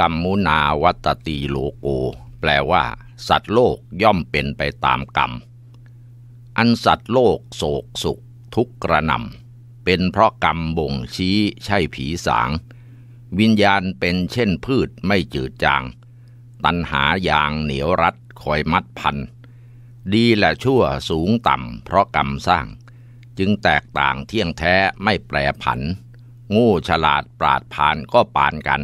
กรมมุนาวัตตีโลโก แปลว่า สัตว์โลกย่อมเป็นไปตามกรรม อันสัตว์โลกโศกสุขทุกกระนำเป็นเพราะกรรมบ่งชี้ใช่ผีสาง วิญญาณเป็นเช่นพืชไม่จืดจาง ตันหายางเหนียวรัดคอยมัดพัน ดีและชั่วสูงต่ำเพราะกรรมสร้าง จึงแตกต่างเที่ยงแท้ไม่แปรผัน งูฉลาดปราดผ่านก็ปานกัน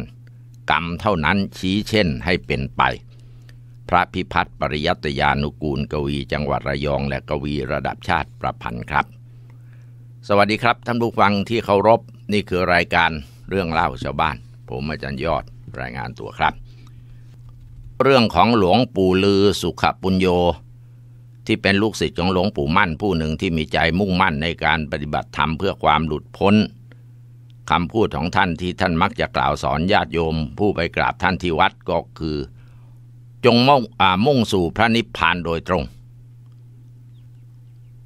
กรรมเท่านั้นชี้เช่นให้เป็นไป พระพิพัฒน์ปริยัตยานุกูลกวีจังหวัดระยอง และกวีระดับชาติประพันธ์ครับ สวัสดีครับ ท่านผู้ฟังที่เคารพ นี่คือรายการเรื่องเล่าชาวบ้าน ผมอาจารย์ยอดรายงานตัวครับ เรื่องของหลวงปู่ลือสุขปุญโยที่เป็นลูกศิษย์ของหลวงปู่มั่นผู้หนึ่งที่มีใจมุ่งมั่นในการปฏิบัติธรรมเพื่อความหลุดพ้นคำพูดของท่านที่ท่านมักจะกล่าวสอนญาติโยมผู้ไปกราบท่านที่วัดก็คือ จงมุ่งมุ่งสู่พระนิพพานโดยตรง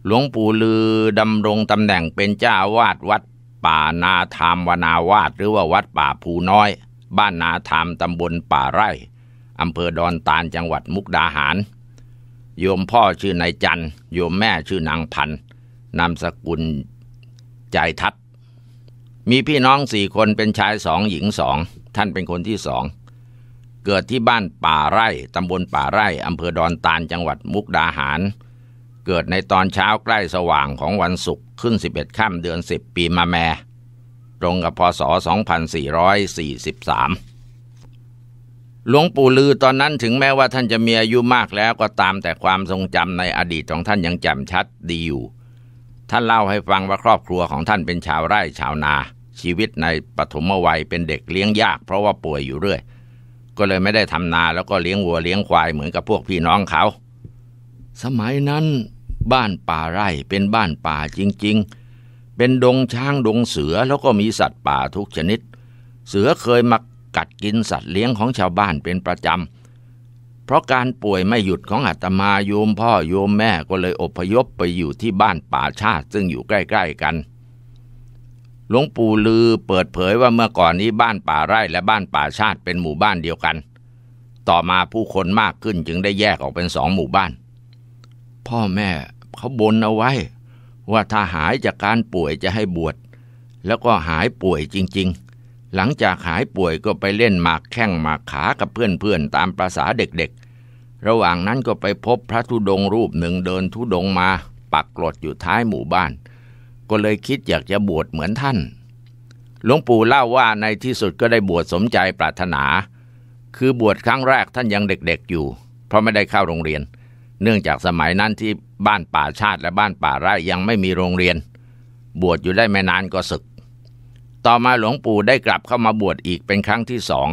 หลวงปู่ลือดำรงตำแหน่งเป็นเจ้าวาดวัด ป่านาธรรมวนาวาดหรือว่าวัดป่าภูน้อย บ้านนาธรรมตำบลป่าไร่อำเภอดอนตาลจังหวัดมุกดาหาร โยมพ่อชื่อนายจันโยมแม่ชื่อนางพันนามสกุลใจทัศมีพี่น้องสี่คนเป็นชายสองหญิงสองท่านเป็นคนที่สองเกิดที่บ้านป่าไร่ ตำบลป่าไร่ อำเภอดอนตาลจังหวัดมุกดาหาร เกิดในตอนเช้าใกล้สว่างของวันศุกร์ขึ้น 11ค่ำเดือน 10 ปีมาแม่ตรงกับพศ2443 หลวงปู่ลือตอนนั้นถึงแม้ว่าท่านจะมีอายุมากแล้วก็ตามแต่ความทรงจำในอดีตของท่านยังแจ่มชัดดีอยู่ท่านเล่าให้ฟังว่าครอบครัวของท่านเป็นชาวไร่ชาวนาชีวิตในปฐมวัยเป็นเด็กเลี้ยงยาก เพราะว่าป่วยอยู่เรื่อย ก็เลยไม่ได้ทำนาแล้วก็เลี้ยงวัวเลี้ยงควายเหมือนกับพวกพี่น้องเขา สมัยนั้นบ้านป่าไร่เป็นบ้านป่าจริงๆ เป็นดงช้างดงเสือแล้วก็มีสัตว์ป่าทุกชนิด เสือเคยมากัดกินสัตว์เลี้ยงของชาวบ้านเป็นประจำเพราะการป่วยไม่หยุดของอาตมาโยมพ่อโยมแม่ก็เลยอพยพไปอยู่ที่บ้านป่าชาติ ซึ่งอยู่ใกล้ ๆกันหลวงปู่ลือเปิดเผยว่าเมื่อก่อนนี้บ้านป่าไร่และบ้านป่าชาติเป็นหมู่บ้านเดียวกัน ต่อมาผู้คนมากขึ้นจึงได้แยกออกเป็นสองหมู่บ้าน พ่อแม่เขาบนเอาไว้ ว่าถ้าหายจากการป่วยจะให้บวช แล้วก็หายป่วยจริงๆ หลังจากหายป่วยก็ไปเล่นหมากแข้งหมากขากับเพื่อนๆ ตามประษาเด็กๆ ระหว่างนั้นก็ไปพบพระธุดงรูปหนึ่งเดินธุดงมาปักกรดอยู่ท้ายหมู่บ้านก็เลยคิดอยากจะบวชเหมือนท่าน หลวงปู่เล่าว่าในที่สุดก็ได้บวชสมใจปรารถนา คือบวชครั้งแรกท่านยังเด็กๆอยู่ เพราะไม่ได้เข้าโรงเรียน เนื่องจากสมัยนั้นที่บ้านป่าชาติและบ้านป่าไร่ยังไม่มีโรงเรียน บวชอยู่ได้ไม่นานก็ศึก ต่อมาหลวงปู่ได้กลับเข้ามาบวชอีกเป็นครั้งที่สอง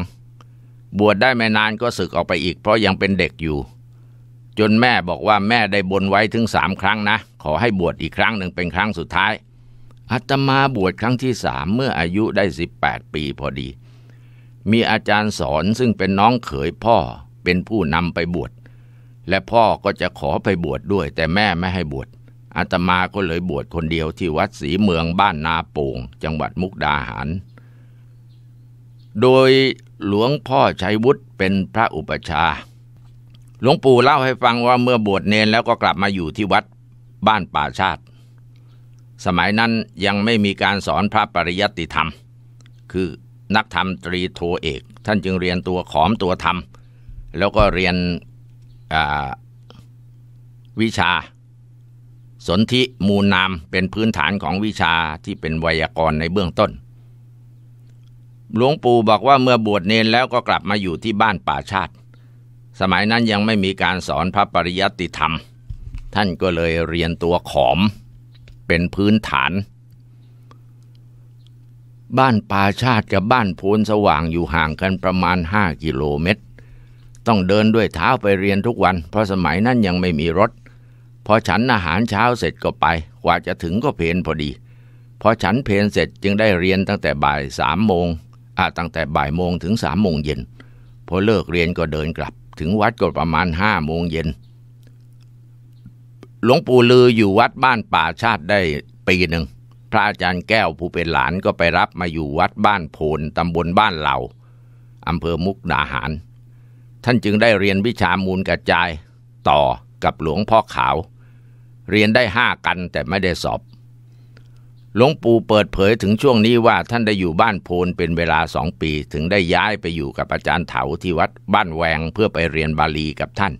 บวชได้ไม่นานก็ศึกออกไปอีกเพราะยังเป็นเด็กอยู่จนแม่บอกว่าแม่ได้บนไว้ถึงสามครั้งนะขอให้บวชอีกครั้งหนึ่งเป็นครั้งสุดท้ายอาตมาบวชครั้งที่สามเมื่ออายุได้18ปีพอดี มีอาจารย์สอนซึ่งเป็นน้องเขยพ่อเป็นผู้นำไปบวชและพ่อก็จะขอไปบวชดด้วย แต่แม่ไม่ให้บวชอาตมาก็เลยบวชคนเดียวที่วัดศรีเมืองบ้านนาโป่งจังหวัดมุกดาหาร โดยหลวงพ่อชัยวุฒิเป็นพระอุปชาหลวงปู่เล่าให้ฟังว่าเมื่อบวชเนนแล้วก็กลับมาอยู่ที่วัดบ้านป่าชาติ สมัยนั้นยังไม่มีการสอนพระปริยัติธรรม คือนักธรรมตรีโทเอก ท่านจึงเรียนตัวขอมตัวธรรม แล้วก็เรียนวิชาสนธิมูลนามเป็นพื้นฐานของวิชาที่เป็นไวยากรณ์ในเบื้องต้น หลวงปู่บอกว่าเมื่อบวชเนนแล้วก็กลับมาอยู่ที่บ้านป่าชาติสมัยนั้นยังไม่มีการสอนพระปริยัติธรรม ท่านก็เลยเรียนตัวขอมเป็นพื้นฐาน บ้านปาชาติกับบ้านโพนสว่างอยู่ห่างกันประมาณ5กิโลเมตร ต้องเดินด้วยเท้าไปเรียนทุกวัน เพราะสมัยนั้นยังไม่มีรถ พอฉันอาหารเช้าเสร็จก็ไป กว่าจะถึงก็เพนพอดี พอฉันเพนเสร็จจึงได้เรียนตั้งแต่บ่ายสามโมงอาตั้งแต่บ่ายโมงถึงสามโมงเย็น พอเลิกเรียนก็เดินกลับถึงวัดก็ประมาณห้าโมงเย็น หลวงปู่ลืออยู่วัดบ้านป่าชาติได้ปีหนึ่ง พระอาจารย์แก้วผู้เป็นหลานก็ไปรับมาอยู่วัดบ้านโพนตำบลบ้านเหล่าอำเภอมุกดาหาร ท่านจึงได้เรียนวิชามูลกระจายต่อกับหลวงพ่อขาว เรียนได้ห้ากันแต่ไม่ได้สอบหลวงปู่เปิดเผยถึงช่วงนี้ว่าท่านได้อยู่บ้านโพนเป็นเวลาสองปีถึงได้ย้ายไปอยู่กับอาจารย์เถาที่วัดบ้านแวงเพื่อไปเรียนบาลีกับท่าน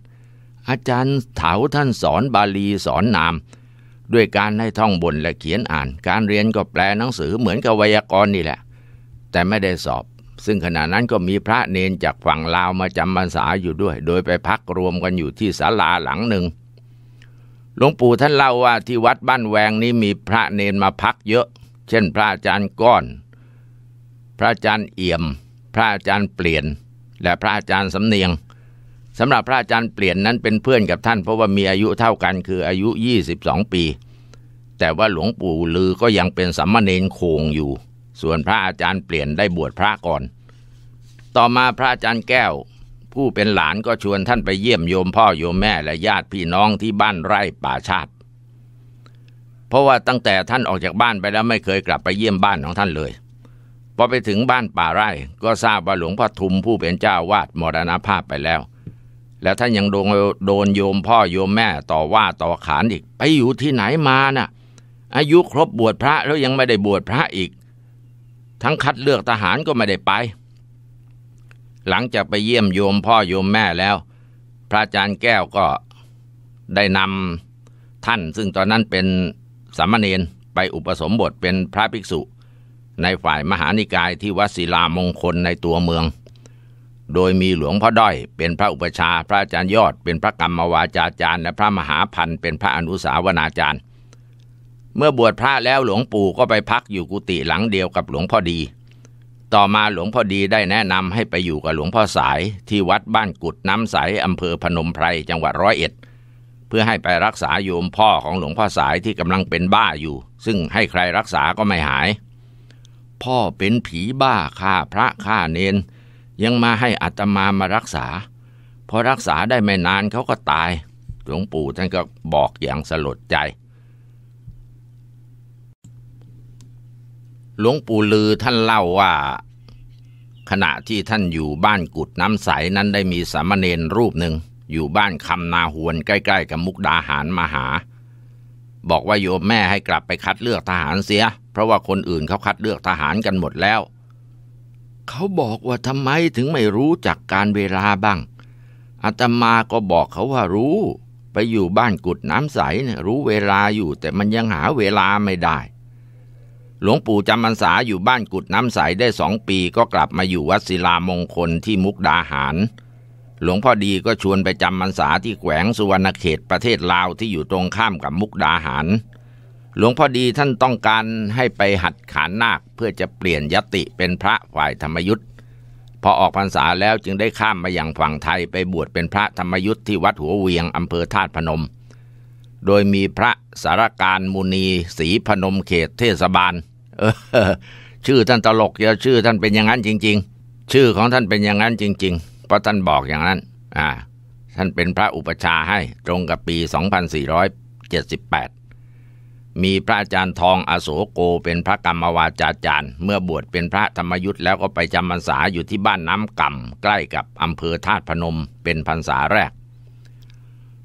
อาจารย์เถาท่านสอนบาลีสอนนาม ด้วยการให้ท่องบนและเขียนอ่าน การเรียนก็แปลหนังสือเหมือนกับไวยากรณ์นี่แหละ แต่ไม่ได้สอบ ซึ่งขณะนั้นก็มีพระเนนจากฝั่งลาวมาจำพรรษาอยู่ด้วย โดยไปพักรวมกันอยู่ที่ศาลาหลังหนึ่งหลวงปู่ท่านเล่าว่าที่วัดบ้านแวงนี้มีพระเนนมาพักเยอะ เช่นพระอาจารย์ก้อน พระอาจารย์เอี่ยมพระอาจารย์เปลี่ยน และพระอาจารย์สำเนียงสำหรับพระอาจารย์เปลี่ยนนั้นเป็นเพื่อนกับท่านเพราะว่ามีอายุเท่ากันคืออายุ 22 ปี แต่ว่าหลวงปู่ลือก็ยังเป็นสัมมาเนนโคงอยู่ ส่วนพระอาจารย์เปลี่ยนได้บวชพระก่อน ต่อมาพระอาจารย์แก้วผู้เป็นหลานก็ชวนท่านไปเยี่ยมโยมพ่อโยมแม่และญาติพี่น้องที่บ้านไร่ป่าชาติ เพราะว่าตั้งแต่ท่านออกจากบ้านไปแล้วไม่เคยกลับไปเยี่ยมบ้านของท่านเลย พอไปถึงบ้านป่าไร่ ก็ทราบว่าหลวงพ่อทุมผู้เป็นเจ้าวาดมรณภาพไปแล้ว แล้วท่านยังโดนโดนโยมพ่อโยมแม่ต่อว่าต่อขานอีก ไปอยู่ที่ไหนมานะ่ะ อายุครบบวชพระแล้วยังไม่ได้บวชพระอีก ทั้งคัดเลือกทหารก็ไม่ได้ไปหลังจากไปเยี่ยมโยมพ่อโยมแม่แล้ว พระอาจารย์แก้วก็ได้นำท่านซึ่งตอนนั้นเป็นสามเณรไปอุปสมบทเป็นพระภิกษุในฝ่ายมหานิกายที่วัดศิลามงคลในตัวเมือง โดยมีหลวงพ่อ ด้อยเป็นพระอุปชาพระอาจารย์ยอด เป็นพระกรรมวาจาจารย์ และพระมหาพันธ์เป็นพระอนุสาวนาจารย์ เมื่อบวชพระแล้วหลวงปู่ก็ไปพักอยู่กุฏิหลังเดียวกับหลวงพ่อดีต่อมาหลวงพ่อดีได้แนะนำให้ไปอยู่กับหลวงพ่อสาย ที่วัดบ้านกุดน้ำใสอำเภอพนมไพรจังหวัดร้อยเอ็ด เพื่อให้ไปรักษาโยมพ่อของหลวงพ่อสายที่กำลังเป็นบ้าอยู่ ซึ่งให้ใครรักษาก็ไม่หาย พ่อเป็นผีบ้าฆ่าพระฆ่าเนนยังมาให้อัตมามารักษา พอรักษาได้ไม่นานเขาก็ตายหลวงปู่ท่านก็บอกอย่างสลดใจหลวงปู่ลือท่านเล่าว่า ขณะที่ท่านอยู่บ้านกุดน้ำใสนั้นได้มีสามเณรรูปหนึ่ง อยู่บ้านคำนาหวนใกล้ ๆ กับมุกดาหารมาหา บอกว่าโยมแม่ให้กลับไปคัดเลือกทหารเสีย เพราะว่าคนอื่นเขาคัดเลือกทหารกันหมดแล้ว เขาบอกว่าทำไมถึงไม่รู้จักการเวลาบ้าง อาตมาก็บอกเขาว่ารู้ ไปอยู่บ้านกุดน้ำใสเนี่ยรู้เวลาอยู่แต่มันยังหาเวลาไม่ได้หลวงปู่จำพรรษาอยู่บ้านกุดน้ำใสได้สองปีก็กลับมาอยู่วัดศิลามงคลที่มุกดาหาร หลวงพ่อดีก็ชวนไปจำพรรษาที่แขวงสุวรรณเขตประเทศลาวที่อยู่ตรงข้ามกับมุกดาหาร หลวงพ่อดีท่านต้องการให้ไปหัดขานนาคเพื่อจะเปลี่ยนยติเป็นพระฝ่ายธรรมยุทธ์พอออกพรรษาแล้วจึงได้ข้ามมาอย่างฝั่งไทยไปบวชเป็นพระธรรมยุทธ์ที่วัดหัวเวียงอำเภอธาตุพนม โดยมีพระสารการมุนีศรีพนมเขตเทศบาลเออชื่อท่านตลกเยอะชื่อท่านเป็นอย่างนั้นจริง ๆ ชื่อของท่านเป็นอย่างนั้นจริงๆ เพราะท่านบอกอย่างนั้น อ่า ท่านเป็นพระอุปชาให้ตรงกับปี 2478 มีพระอาจารย์ทองอโศโกเป็นพระกรรมวาจาจารย์ เมื่อบวชเป็นพระธรรมยุทธ์แล้วก็ไปจำพรรษาอยู่ที่บ้านน้ำกำ ใกล้กับอำเภอธาตุพนม เป็นพรรษาแรก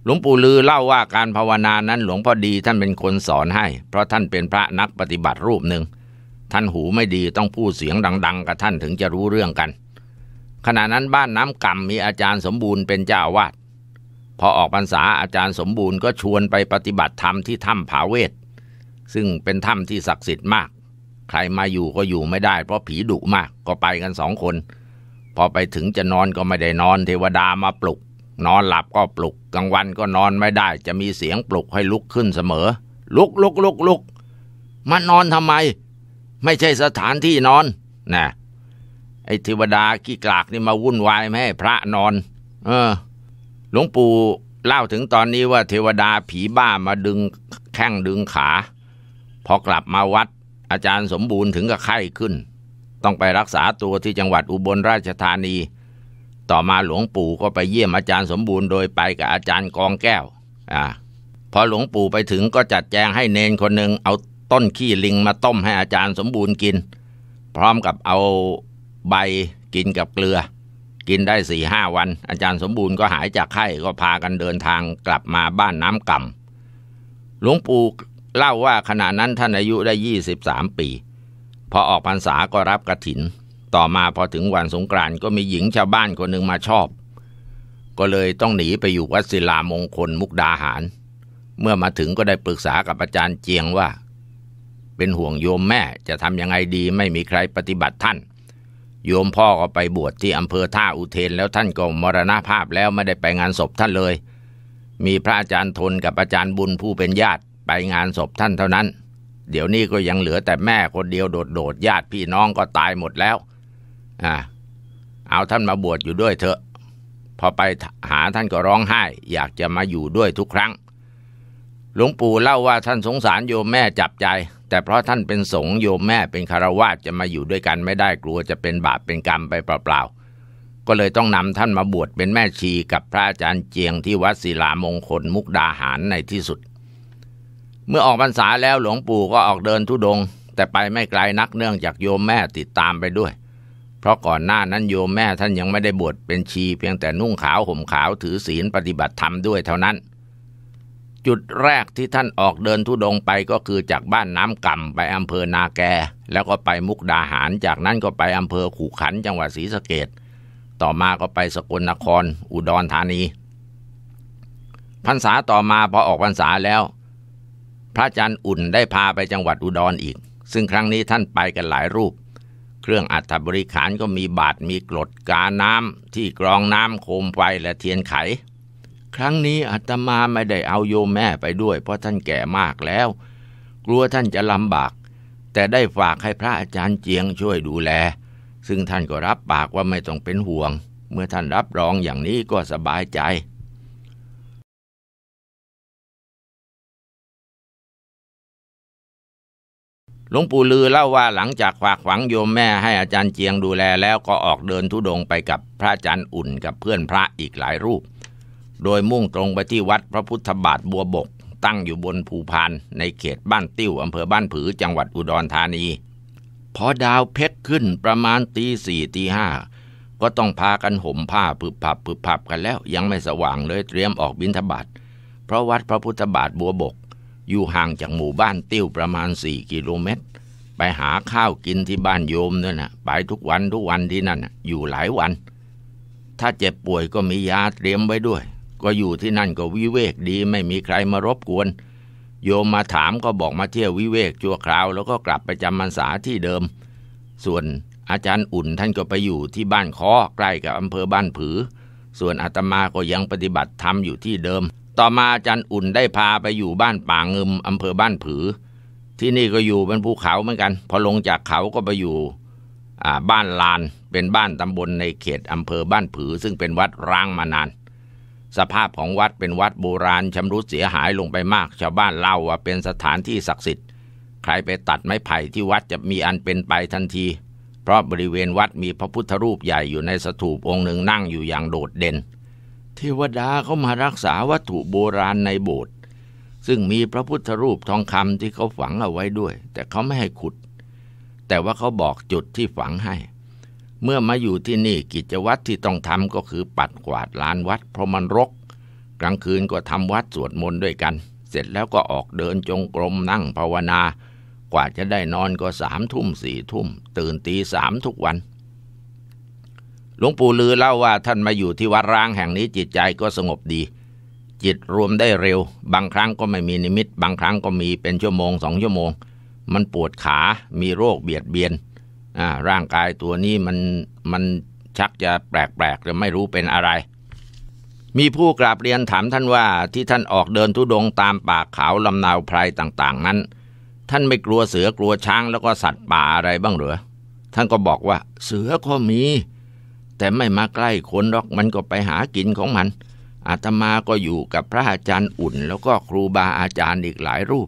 หลวงปู่ลือเล่าว่าการภาวนานั้นหลวงพ่อดีท่านเป็นคนสอนให้ เพราะท่านเป็นพระนักปฏิบัติรูปหนึ่งท่านหูไม่ดีต้องพูดเสียงดัง ๆกับท่านถึงจะรู้เรื่องกัน ขณะนั้นบ้านน้ำกำมีอาจารย์สมบูรณ์เป็นเจ้าวาดพอออกพรรษาอาจารย์สมบูรณ์ก็ชวนไปปฏิบัติธรรมที่ถ้ำผาเวท ซึ่งเป็นถ้ำที่ศักดิ์สิทธิ์มาก ใครมาอยู่ก็อยู่ไม่ได้ เพราะผีดุมาก ก็ไปกันสองคน พอไปถึงจะนอนก็ไม่ได้นอนเทวดามาปลุก นอนหลับก็ปลุกกลางวันก็นอนไม่ได้จะมีเสียงปลุกให้ลุกขึ้นเสมอ ลุกลุกลุกลุก มานอนทำไมไม่ใช่สถานที่นอนนะไอ้เทวดาขี้กลากนี่มาวุ่นวายไม่ให้ พระนอน เออ หลวงปู่เล่าถึงตอนนี้ว่า เทวดาผีบ้ามาดึงแข้งดึงขา พอกลับมาวัดอาจารย์สมบูรณ์ถึงกับไข้ขึ้น ต้องไปรักษาตัวที่จังหวัดอุบลราชธานี ต่อมาหลวงปู่ก็ไปเยี่ยมอาจารย์สมบูรณ์โดยไปกับอาจารย์กองแก้ว อ่า พอหลวงปู่ไปถึงก็จัดแจงให้เนนคนหนึ่งเอาต้นขี้ลิงมาต้มให้อาจารย์สมบูรณ์กิน พร้อมกับเอาใบกินกับเกลือ กินได้สี่ห้าวัน อาจารย์สมบูรณ์ก็หายจากไข้ ก็พากันเดินทางกลับมาบ้านน้ำกำหลวงปู่เล่าว่าขณะนั้นท่านอายุได้ยี่สิบสามปี พอออกพรรษาก็รับกระถิน ต่อมาพอถึงวันสงกรานต์ก็มีหญิงชาวบ้านคนหนึ่งมาชอบ ก็เลยต้องหนีไปอยู่วัดศิลามงคลมุกดาหาร เมื่อมาถึงก็ได้ปรึกษากับอาจารย์เจียงว่าเป็นห่วงโยมแม่จะทำยังไงดีไม่มีใครปฏิบัติท่าน โยมพ่อก็ไปบวชที่อำเภอท่าอุเทนแล้วท่านก็มรณาภาพแล้วไม่ได้ไปงานศพท่านเลย มีพระอาจารย์ทนกับอาจารย์บุญผู้เป็นญาติไปงานศพท่านเท่านั้น เดี๋ยวนี้ก็ยังเหลือแต่แม่คนเดียวโดดๆญาติพี่น้องก็ตายหมดแล้วอ่าเอาท่านมาบวชอยู่ด้วยเถอะ พอไปหาท่านก็ร้องไห้ อยากจะมาอยู่ด้วยทุกครั้ง หลวงปู่เล่าว่าท่านสงสารโยมแม่จับใจแต่เพราะท่านเป็นสงฆ์โยมแม่เป็นคารวะจะมาอยู่ด้วยกันไม่ได้กลัวจะเป็นบาปเป็นกรรมไปเปล่าๆก็เลยต้องนำท่านมาบวชเป็นแม่ชีกับพระอาจารย์เจียงที่วัดศิลามงคลมุกดาหารในที่สุด เมื่อออกพรรษาแล้วหลวงปู่ก็ออกเดินทุดง แต่ไปไม่ไกลนักเนื่องจากโยมแม่ติดตามไปด้วย เพราะก่อนหน้านั้นโยมแม่ท่านยังไม่ได้บวชเป็นชีเพียงแต่นุ่งขาวห่มขาวถือศีลปฏิบัติธรรมด้วยเท่านั้นจุดแรกที่ท่านออกเดินทุดงไปก็คือจากบ้านน้ำก่ำไปอำเภอนาแกแล้วก็ไปมุกดาหารจากนั้นก็ไปอำเภอขู่ขัน จังหวัดศรีสะเกดต่อมาก็ไปสกลนคร อุดรธานี พรรษาต่อมาพอออกพรรษาแล้ว พระอาจารย์อุ่นได้พาไปจังหวัดอุดรออีก ซึ่งครั้งนี้ท่านไปกันหลายรูป เครื่องอัฐบริขารก็มีบาทมีกรดกาน้ำที่กรองน้ำโคมไฟและเทียนไขครั้งนี้อาตมาไม่ได้เอาโยมแม่ไปด้วย เพราะท่านแก่มากแล้ว กลัวท่านจะลำบาก แต่ได้ฝากให้พระอาจารย์เจียงช่วยดูแล ซึ่งท่านก็รับปากว่าไม่ต้องเป็นห่วง เมื่อท่านรับรองอย่างนี้ก็สบายใจหลวงปู่ลือเล่าว่าหลังจากฝากฝังโยมแม่ให้อาจารย์เจียงดูแลแล้วก็ออกเดินทุดงไปกับพระอาจารย์อุ่นกับเพื่อนพระอีกหลายรูปโดยมุ่งตรงไปที่วัดพระพุทธบาท บัวบก ตั้งอยู่บนภูพานในเขตบ้านติ้วอำเภอบ้านผือจังหวัดอุดรธานี พอดาวเพชรขึ้นประมาณตีสี่ตีห้าก็ต้องพากันห่มผ้าผึบผับผึบผับกันแล้วยังไม่สว่างเลยเตรียมออกบิณฑบาตเพราะวัดพระพุทธบาท บัวบก อยู่ห่างจากหมู่บ้านติ้วประมาณสี่กิโลเมตร ไปหาข้าวกินที่บ้านโยมเนี่นนะไปทุกวันทุกวันที่นั่นอยู่หลายวัน ถ้าเจ็บป่วยก็มียาเตรียมไว้ด้วยก็อยู่ที่นั่นก็วิเวกดีไม่มีใครมารบกวนโยมมาถามก็บอกมาเที่ยววิเวกชั่วคราว แล้วก็กลับไปจำมันษาที่เดิม ส่วนอาจารย์อุ่นท่านก็ไปอยู่ที่บ้านคอใกล้กับอำเภอบ้านผือ ส่วนอาตมาก็ยังปฏิบัติธรรมอยู่ที่เดิม ต่อมาอาจารย์อุ่นได้พาไปอยู่บ้านป่างึมอำเภอบ้านผือ ที่นี่ก็อยู่เป็นภูเขาเหมือนกัน พอลงจากเขาก็ไปอยู่บ้านลานเป็นบ้านตำบลในเขตอำเภอบ้านผือ ซึ่งเป็นวัดร้างมานานสภาพของวัดเป็นวัดโบราณชำรุดเสียหายลงไปมากชาวบ้านเล่าว่าเป็นสถานที่ศักดิ์สิทธิ์ ใครไปตัดไม้ไผ่ที่วัดจะมีอันเป็นไปทันที เพราะบริเวณวัดมีพระพุทธรูปใหญ่อยู่ในสถูปองค์หนึ่งนั่งอยู่อย่างโดดเด่นเทวดาเขามารักษาวัตถุโบราณในโบสถ์ซึ่งมีพระพุทธรูปทองคำที่เขาฝังเอาไว้ด้วย แต่เขาไม่ให้ขุด แต่ว่าเขาบอกจุดที่ฝังให้เมื่อมาอยู่ที่นี่กิจวัตรที่ต้องทำก็คือปัดกวาดลานวัดเพราะมันรก กลางคืนก็ทำวัดสวดมนต์ด้วยกัน เสร็จแล้วก็ออกเดินจงกรมนั่งภาวนา กว่าจะได้นอนก็สามทุ่มสี่ทุ่ม ตื่นตีสามทุกวัน หลวงปู่ลือเล่าว่าท่านมาอยู่ที่วัดร้างแห่งนี้จิตใจก็สงบดี จิตรวมได้เร็ว บางครั้งก็ไม่มีนิมิต บางครั้งก็มีเป็นชั่วโมงสองชั่วโมง มันปวดขามีโรคเบียดเบียนอ่าร่างกายตัวนี้มันมันชักจะแปลกๆจะไม่รู้เป็นอะไร มีผู้กราบเรียนถามท่านว่าที่ท่านออกเดินทุดงตามป่าเขาลำนาวไพรต่าง ๆ นั้น ท่านไม่กลัวเสือกลัวช้าง แล้วก็สัตว์ป่าอะไรบ้างหรือ ท่านก็บอกว่า เสือก็มี แต่ไม่มาใกล้คนหรอกมันก็ไปหากินของมันอาตมาก็อยู่กับพระอาจารย์อุ่น แล้วก็ครูบาอาจารย์อีกหลายรูป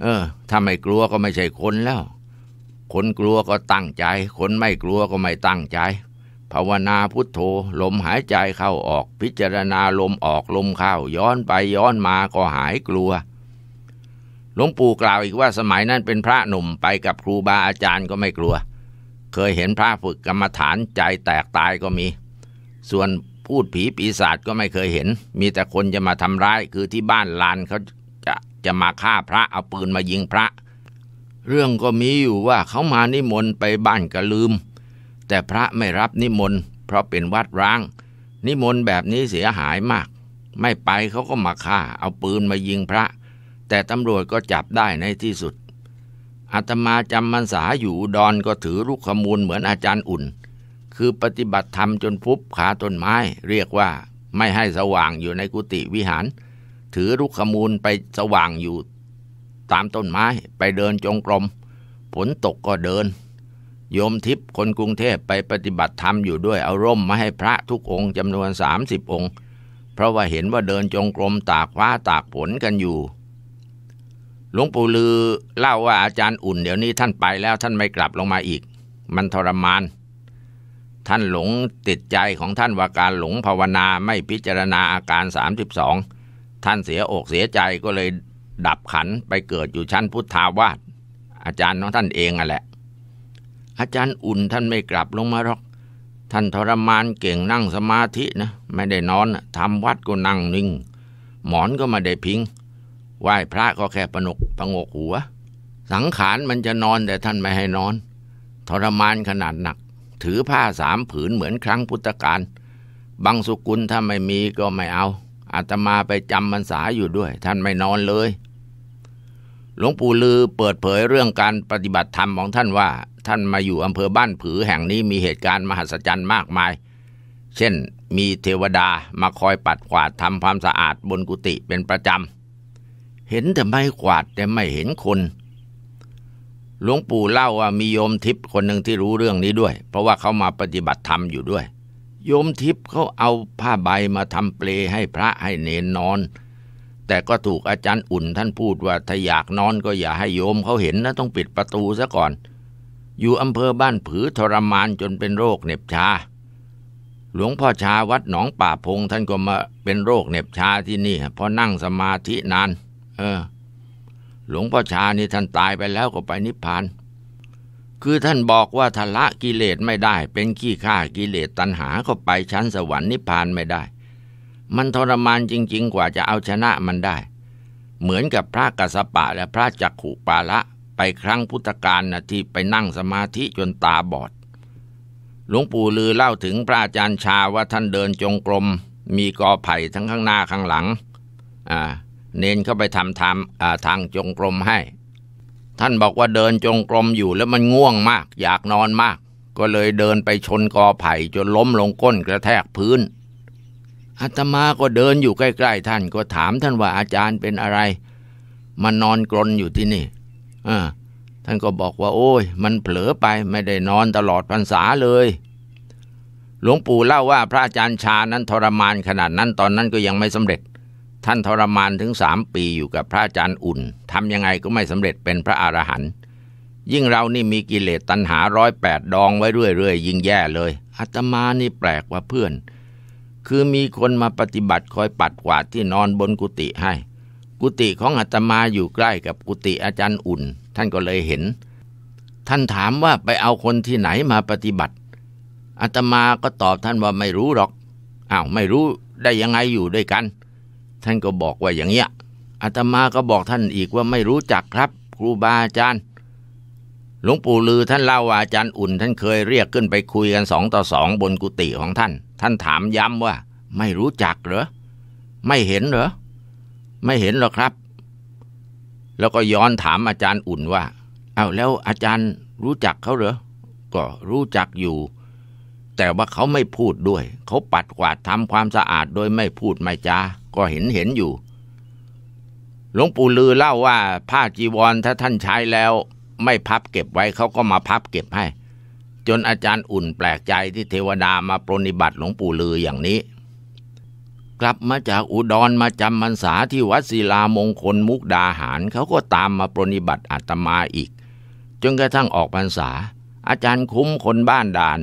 เออถ้าไม่กลัวก็ไม่ใช่คนแล้วคนกลัวก็ตั้งใจ คนไม่กลัวก็ไม่ตั้งใจ ภาวนาพุทโธลมหายใจเข้าออกพิจารณาลมออกลมเข้า ย้อนไปย้อนมา ก็หายกลัวหลวงปู่กล่าวอีกว่าสมัยนั้นเป็นพระหนุ่มไปกับครูบาอาจารย์ก็ไม่กลัว เคยเห็นพระฝึกกรรมฐานใจแตกตายก็มี ส่วนพูดผีปีศาจก็ไม่เคยเห็น มีแต่คนจะมาทำร้าย คือที่บ้านลานเขาจะจะมาฆ่าพระเอาปืนมายิงพระเรื่องก็มีอยู่ว่าเขามานิมนต์ไปบ้านกระลืม แต่พระไม่รับนิมนต์เพราะเป็นวัดร้าง นิมนต์แบบนี้เสียหายมาก ไม่ไปเขาก็มาฆ่าเอาปืนมายิงพระ แต่ตำรวจก็จับได้ในที่สุดอาตมาจำมันสาอยู่ ดอนก็ถือลูกขมูลเหมือนอาจารย์อุ่น คือปฏิบัติธรรมจนพุบขาต้นไม้เรียกว่า ไม่ให้สว่างอยู่ในกุฏิวิหาร ถือลูกขมูลไปสว่างอยู่ตามต้นไม้ไปเดินจงกรมฝนตกก็เดิน โยมทิพย์คนกรุงเทพไปปฏิบัติธรรมอยู่ด้วยเอาร่มมาให้พระทุกองค์จำนวนสามิบองค์ เพราะว่าเห็นว่าเดินจงกรมตากฟ้าตากฝนกันอยู่ หลวงปู่ลือเล่าว่าอาจารย์อุ่นเดี๋ยวนี้ท่านไปแล้วท่านไม่กลับลงมาอีก มันทรมาน ท่านหลงติดใจของท่านว่าการหลงภาวนาไม่พิจารณาอาการสามิบองท่านเสียอกเสียใจก็เลยดับขันไปเกิดอยู่ชั้นพุทธาวาสอาจารย์ของท่านเองอ่ะแหละ อาจารย์อุ่นท่านไม่กลับลงมาหรอก ท่านทรมานเก่งนั่งสมาธินะ ไม่ได้นอนทำวัดก็นั่งนิ่ง หมอนก็ไม่ได้พิง ไหว้พระก็แค่ปนกปงกหัว สังขารมันจะนอนแต่ท่านไม่ให้นอน ทรมานขนาดหนัก ถือผ้าสามผืนเหมือนครั้งพุทธกาลบางสุกุลถ้าไม่มีก็ไม่เอา อาตมาไปจำมันสาอยู่ด้วย ท่านไม่นอนเลยหลวงปู่ลือเปิดเผยเรื่องการปฏิบัติธรรมของท่านว่า ท่านมาอยู่อำเภอบ้านผือแห่งนี้มีเหตุการณ์มหัศจรรย์มากมาย เช่นมีเทวดามาคอยปัดกวาดทำความสะอาดบนกุฏิเป็นประจำเห็นแต่ไม่กวาดแต่ไม่เห็นคนหลวงปู่เล่าว่ามีโยมทิพย์คนหนึ่งที่รู้เรื่องนี้ด้วย เพราะว่าเขามาปฏิบัติธรรมอยู่ด้วย โยมทิพย์เขาเอาผ้าใบมาทำเปลให้พระให้เนนนอนแต่ก็ถูกอาจารย์อุ่นท่านพูดว่า ถ้าอยากนอนก็อย่าให้โยมเขาเห็นนะต้องปิดประตูซะก่อน อยู่อำเภอบ้านผือทรมานจนเป็นโรคเหน็บชา หลวงพ่อชาวัดหนองป่าพงท่านก็มาเป็นโรคเหน็บชาที่นี่พอนั่งสมาธินาน เออ หลวงพ่อชานี่ท่านตายไปแล้วก็ไปนิพพานคือท่านบอกว่าทละกิเลสไม่ได้ เป็นขี้ข้ากิเลสตัณหา ก็ไปชั้นสวรรค์นิพพานไม่ได้มันทรมานจริงๆกว่าจะเอาชนะมันได้ เหมือนกับพระกัสปะและพระจักขุปาละไปครั้งพุทธกาลนะที่ไปนั่งสมาธิจนตาบอด หลวงปู่ลือเล่าถึงพระอาจารย์ชาว่าท่านเดินจงกรมมีกอไผ่ทั้งข้างหน้าข้างหลัง เน้นเข้าไปทำทำทางจงกรมให้ ท่านบอกว่าเดินจงกรมอยู่แล้วมันง่วงมาก อยากนอนมาก ก็เลยเดินไปชนกอไผ่ จนล้มลงก้นกระแทกพื้นอาตมาก็เดินอยู่ใกล้ๆ ท่านก็ถามท่านว่าอาจารย์เป็นอะไรมันนอนกรนอยู่ที่นี่อ่าท่านก็บอกว่าโอ้ยมันเผลอไปไม่ได้นอนตลอดพรรษาเลย หลวงปู่เล่าว่าพระอาจารย์ชานั้นทรมานขนาดนั้นตอนนั้นก็ยังไม่สำเร็จ ท่านทรมานถึงสามปีอยู่กับพระอาจารย์อุ่น ทำยังไงก็ไม่สำเร็จเป็นพระอรหันต์ยิ่งเรานี่มีกิเลสตัณหาร้อยแปดดอง ไว้เรื่อยๆยิ่งแย่เลยอาตมานี่แปลกว่าเพื่อนคือมีคนมาปฏิบัติคอยปัดกวาดที่นอนบนกุฏิให้ กุฏิของอาตมาอยู่ใกล้กับกุฏิอาจารย์อุ่น ท่านก็เลยเห็น ท่านถามว่าไปเอาคนที่ไหนมาปฏิบัติอาตมาก็ตอบท่านว่าไม่รู้หรอกอ้าวไม่รู้ได้ยังไงอยู่ด้วยกัน ท่านก็บอกว่าอย่างเนี้ยอาตมาก็บอกท่านอีกว่าไม่รู้จักครับครูบาอาจารย์หลวงปู่ลือท่านเล่าว่าอาจารย์อุ่น ท่านเคยเรียกขึ้นไปคุยกันสองต่อสองบนกุฏิของท่าน ท่านถามย้ำว่า ไม่รู้จักเหรอ ไม่เห็นเหรอ ไม่เห็นหรอครับ แล้วก็ย้อนถามอาจารย์อุ่นว่า เอาแล้วอาจารย์รู้จักเขาเหรอ ก็รู้จักอยู่ แต่ว่าเขาไม่พูดด้วย เขาปัดกวาดทำความสะอาดโดยไม่พูดไม่จาก็เห็นเห็นอยู่ หลวงปู่ลือเล่าว่าผ้าจีวรถ้าท่านใช้แล้วไม่พับเก็บไว้เขาก็มาพับเก็บให้ จนอาจารย์อุ่นแปลกใจที่เทวดามาปรนิบัติหลวงปู่ลืออย่างนี้ กลับมาจากอุดรมาจำพรรษาที่วัดศิลามงคลมุกดาหารเขาก็ตามมาปรนิบัติอาตมาอีกจนกระทั่งออกพรรษา อาจารย์คุ้มคนบ้านด่าน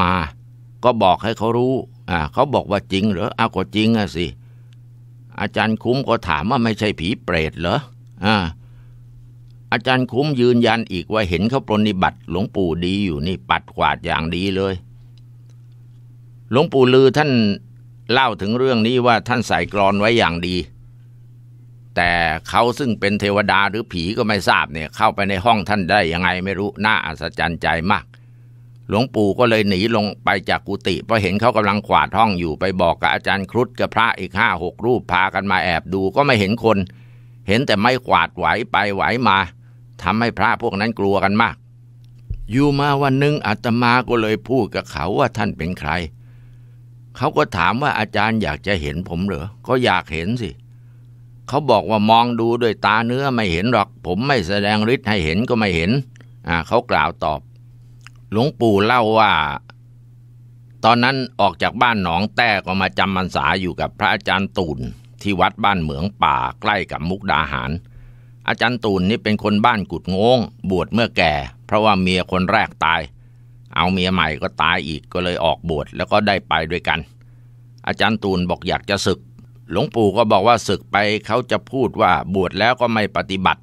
มา ก็บอกให้เขารู้ อ่าเขาบอกว่าจริงเหรออ้าวก็จริงอะสิอาจารย์คุ้มก็ถามว่าไม่ใช่ผีเปรตเหรออ่าอาจารย์คุ้มยืนยันอีกว่าเห็นเขาปรนิบัติ หลวงปู่ดีอยู่นี่ปัดกวาดอย่างดีเลย หลวงปู่ลือท่านเล่าถึงเรื่องนี้ว่าท่านใส่กรอนไว้อย่างดี แต่เขาซึ่งเป็นเทวดาหรือผีก็ไม่ทราบเนี่ย เข้าไปในห้องท่านได้ยังไงไม่รู้น่าอัศจรรย์ใจมาก หลวงปู่ก็เลยหนีลงไปจากกุฏิเพราะเห็นเขากำลังขวาดห้องอยู่ไปบอกกับอาจารย์ครุฑกับพระอีกห้าหกรูปพากันมาแอบดูก็ไม่เห็นคน เห็นแต่ไม่ขวาดไหวไปไหวมาทำให้พระพวกนั้นกลัวกันมาก อยู่มาวันหนึ่งอาตมาก็เลยพูดกับเขาว่าท่านเป็นใคร เขาก็ถามว่าอาจารย์อยากจะเห็นผมเหรอ ก็อยากเห็นสิ เขาบอกว่ามองดูด้วยตาเนื้อไม่เห็นหรอก ผมไม่แสดงฤทธิ์ให้เห็นก็ไม่เห็น อ่า เขากล่าวตอบ หลวงปู่เล่าว่า ตอนนั้นออกจากบ้านหนองแต้ก็มาจำมันษาอยู่กับพระอาจารย์ตูนที่วัดบ้านเหมืองป่าใกล้กับมุกดาหารอาจารย์ตูนนี่เป็นคนบ้านกุดงงบวชเมื่อแก่ เพราะว่าเมียคนแรกตาย เอาเมียใหม่ก็ตายอีกก็เลยออกบวชแล้วก็ได้ไปด้วยกัน อาจารย์ตูนบอกอยากจะศึก หลวงปู่ก็บอกว่าศึกไปเขาจะพูดว่าบวชแล้วก็ไม่ปฏิบัติ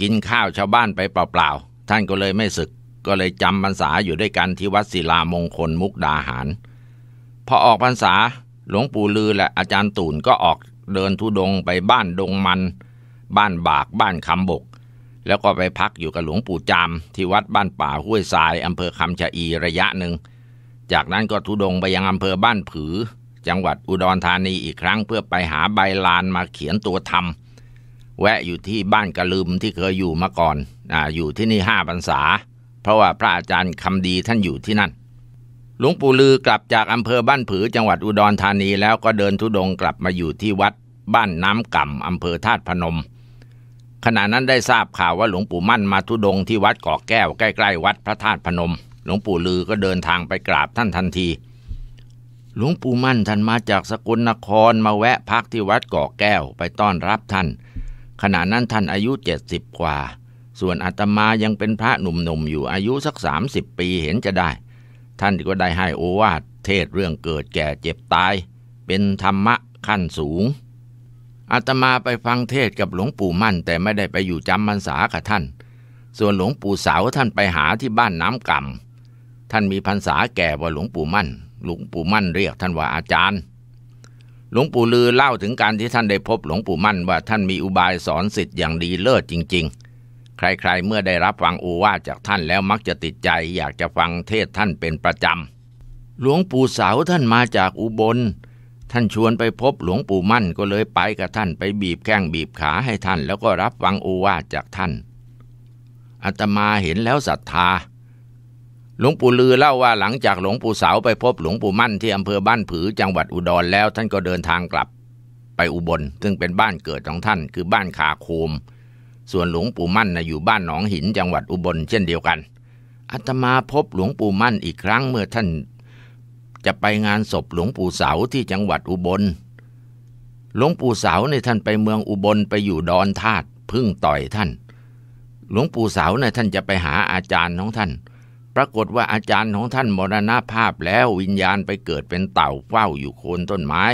กินข้าวชาวบ้านไปเปล่าๆท่านก็เลยไม่ศึก ก็เลยจำพรรษาอยู่ด้วยกันที่วัดศิลามงคลมุกดาหารพอออกพรรษาหลวงปู่ลือและอาจารย์ตูนก็ออกเดินทุดงไปบ้านดงมันบ้านบากบ้านคำบก แล้วก็ไปพักอยู่กับหลวงปู่จาม ที่วัดบ้านป่าห้วยทรายอำเภอคำชะอีระยะหนึ่ง จากนั้นก็ทุดงไปยังอำเภอบ้านผือจังหวัดอุดรธานีอีกครั้งเพื่อไปหาใบลานมาเขียนตัวธรรมแวะอยู่ที่บ้านกระลืมที่เคยอยู่มาก่อนออยู่ที่นี่ห้าพรรษาเพราะว่าพระอาจารย์คำดีท่านอยู่ที่นั่น หลวงปู่ลือกลับจากอำเภอบ้านผือจังหวัดอุดรธานีแล้วก็เดินทุดงกลับมาอยู่ที่วัดบ้านน้ำก่ำอำเภอธาตุพนมขณะนั้นได้ทราบข่าวว่าหลวงปู่มั่นมาทุดงที่วัดกอกแก้วใกล้ๆวัดพระธาตุพนม หลวงปู่ลือก็เดินทางไปกราบท่านทันที หลวงปู่มั่นท่านมาจากสกลนครมาแวะพักที่วัดกอกแก้วไปต้อนรับท่าน ขณะนั้นท่านอายุเจ็ดสิบกว่า ส่วนอาตมายังเป็นพระหนุ่มๆอยู่อายุสักสามสิบปีเห็นจะได้ ท่านก็ได้ให้โอวาทเทศเรื่องเกิดแก่เจ็บตาย เป็นธรรมะขั้นสูงอาตมาไปฟังเทศกับหลวงปู่มั่นแต่ไม่ได้ไปอยู่จำมันสากับท่าน ส่วนหลวงปู่สาวท่านไปหาที่บ้านน้ำกำท่านมีพรรษาแก่กว่าหลวงปู่มั่น หลวงปู่มั่นเรียกท่านว่าอาจารย์ หลวงปู่ลือเล่าถึงการที่ท่านได้พบหลวงปู่มั่นว่าท่านมีอุบาย สอนสิทธิ์อย่างดีเลิศจริง ๆ ใครๆ เมื่อได้รับฟังโอวาจากท่านแล้วมักจะติดใจอยากจะฟังเทศท่านเป็นประจำ หลวงปู่สาวท่านมาจากอุบลท่านชวนไปพบหลวงปู่มั่นก็เลยไปกับท่านไปบีบแข้งบีบขาให้ท่านแล้วก็รับฟังโอวาทจากท่านอาตมาเห็นแล้วศรัทธา หลวงปู่ลือเล่าว่าหลังจากหลวงปู่สาวไปพบหลวงปู่มั่นที่อำเภอบ้านผือจังหวัดอุดรแล้วท่านก็เดินทางกลับ ไปอุบลซึ่งเป็นบ้านเกิดของท่านคือบ้านขาโคม ส่วนหลวงปู่มั่นนะอยู่บ้านหนองหินจังหวัดอุบลเช่นเดียวกันอาตมาพบหลวงปู่มั่นอีกครั้งเมื่อท่านจะไปงานศพหลวงปู่เสาที่จังหวัดอุบล หลวงปู่เสาในท่านไปเมืองอุบลไปอยู่ดอนธาตุพึ่งต่อยท่าน หลวงปู่เสาในท่านจะไปหาอาจารย์ของท่าน ปรากฏว่าอาจารย์ของท่านมรณาภาพแล้ววิญญาณไปเกิดเป็นเต่าเฝ้าอยู่โคนต้นไม้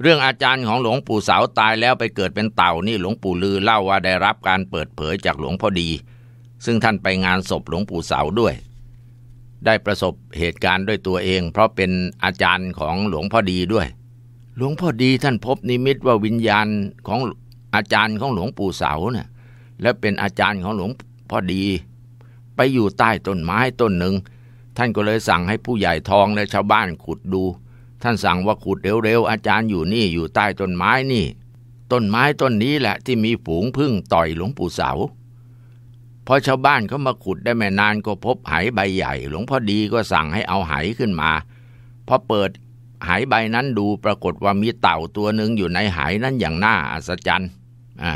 เรื่องอาจารย์ของหลวงปู่เสาตายแล้วไปเกิดเป็นเต่านี่หลวงปู่ลือเล่าว่าได้รับการเปิดเผยจากหลวงพอดี ซึ่งท่านไปงานศพหลวงปู่เสาด้วยได้ประสบเหตุการณ์ด้วยตัวเอง เพราะเป็นอาจารย์ของหลวงพ่อดีด้วย หลวงพ่อดีท่านพบนิมิตว่าวิญญาณของอาจารย์ของหลวงปู่เสาเนี่ยและเป็นอาจารย์ของหลวงพ่อดี ไปอยู่ใต้ต้นไม้ต้นหนึ่งท่านก็เลยสั่งให้ผู้ใหญ่ทองและชาวบ้านขุดดู ท่านสั่งว่าขุดเร็วๆอาจารย์อยู่นี่อยู่ใต้ต้นไม้นี่ ต้นไม้ต้นนี้แหละที่มีฝูงพึ่งต่อยหลวงปู่เสาพอชาวบ้านเขามาขุดได้ไม่นานก็พบหายใบใหญ่หลวงพ่อดีก็สั่งให้เอาหายขึ้นมา พอเปิดหายใบนั้นดูปรากฏว่ามีเต่าตัวหนึ่งอยู่ในหายนั้นอย่างน่าอัศจรรย์อ่า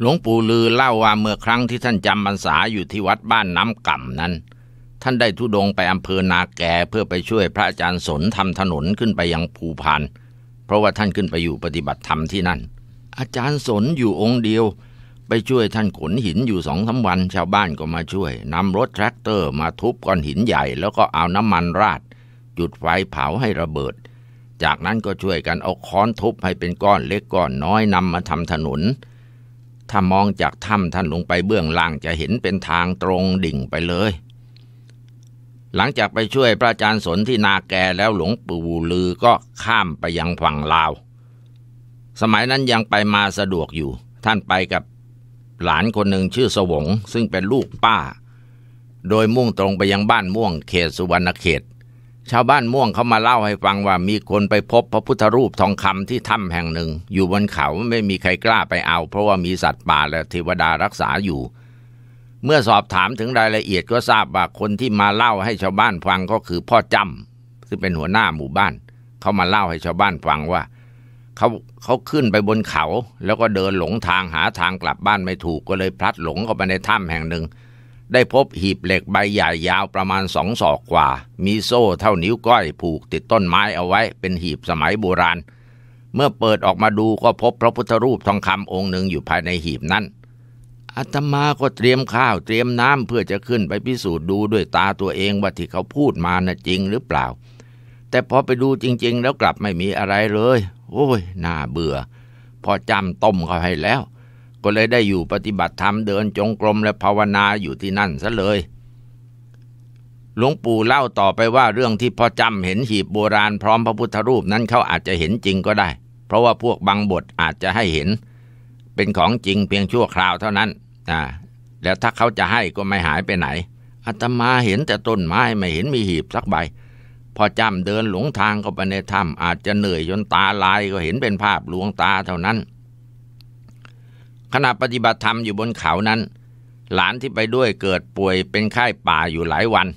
หลวงปู่ลือเล่าว่าเมื่อครั้งที่ท่านจำพรรษาอยู่ที่วัดบ้านน้ำก่ำนั้นท่านได้ทุดงไปอำเภอนาแกเพื่อไปช่วยพระอาจารย์สนทำถนนขึ้นไปยังภูพาน เพราะว่าท่านขึ้นไปอยู่ปฏิบัติธรรมที่นั่น อาจารย์สนอยู่องค์เดียว ไปช่วยท่านขนหินอยู่สองสาวัน ชาวบ้านก็มาช่วยนำรถแทรกเตอร์มาทุบก้อนหินใหญ่ แล้วก็เอาน้ำมันราดจุดไฟเผาให้ระเบิด จากนั้นก็ช่วยกันเอาค้อนทุบให้เป็นก้อนเล็กก้อนน้อยนำมาทำถนน ถ้ามองจากถ้ำท่านลงไปเบื้องล่างจะเห็นเป็นทางตรงดิ่งไปเลยหลังจากไปช่วยพระอาจารย์สนที่นาแกแล้วหลวงปู่ลือก็ข้ามไปยังฝั่งลาว สมัยนั้นยังไปมาสะดวกอยู่ ท่านไปกับหลานคนหนึ่งชื่อสวง ซึ่งเป็นลูกป้า โดยมุ่งตรงไปยังบ้านม่วงเขตสุวรรณเขต ชาวบ้านม่วงเขามาเล่าให้ฟังว่ามีคนไปพบพระพุทธรูปทองคำที่ถ้าแห่งหนึ่ง อยู่บนเขาไม่มีใครกล้าไปเอาเพราะว่ามีสัตว์ป่าและเทวดารักษาอยู่เมื่อสอบถามถึงรายละเอียดก็ทราบว่าคนที่มาเล่าให้ชาวบ้านฟังก็คือพ่อจำซึ่งเป็นหัวหน้าหมู่บ้าน เขามาเล่าให้ชาวบ้านฟังว่าเขาเขาขึ้นไปบนเขา แล้วก็เดินหลงทางหาทางกลับบ้านไม่ถูกก็เลยพลัดหลงเข้าไปในถ้ำแห่งหนึ่ง ได้พบหีบเหล็กใบใหญ่ยาวประมาณสองศอกกว่ามีโซ่เท่านิ้วก้อยผูกติดต้นไม้เอาไว้ เป็นหีบสมัยโบราณ เมื่อเปิดออกมาดูก็พบพระพุทธรูปทองคำองค์หนึ่งอยู่ภายในหีบนั้นอาตมาก็เตรียมข้าวเตรียมน้ำเพื่อจะขึ้นไปพิสูจน์ดูด้วยตาตัวเองว่าที่เขาพูดมานะ่ะจริงหรือเปล่า แต่พอไปดูจริง ๆ แล้วกลับไม่มีอะไรเลย โอ้ยน่าเบื่อ พอจำต้มเขาให้แล้วก็เลยได้อยู่ปฏิบัติธรรมเดินจงกรมและภาวนาอยู่ที่นั่นซะเลย หลวงปู่เล่าต่อไปว่าเรื่องที่พอจำเห็นหีบโบราณพร้อมพระพุทธรูปนั้นเขาอาจจะเห็นจริงก็ได้ เพราะว่าพวกบางบทอาจจะให้เห็น เป็นของจริงเพียงชั่วคราวเท่านั้นนะแล้วถ้าเขาจะให้ก็ไม่หายไปไหน อาตมาเห็นแต่ต้นไม้ไม่เห็นมีหีบสักใบ พอจำเดินหลงทางเข้าไปในถ้ำอาจจะเหนื่อยจนตาลายก็เห็นเป็นภาพลวงตาเท่านั้น ขณะปฏิบัติธรรมอยู่บนเขานั้น หลานที่ไปด้วยเกิดป่วยเป็นไข้ป่าอยู่หลายวัน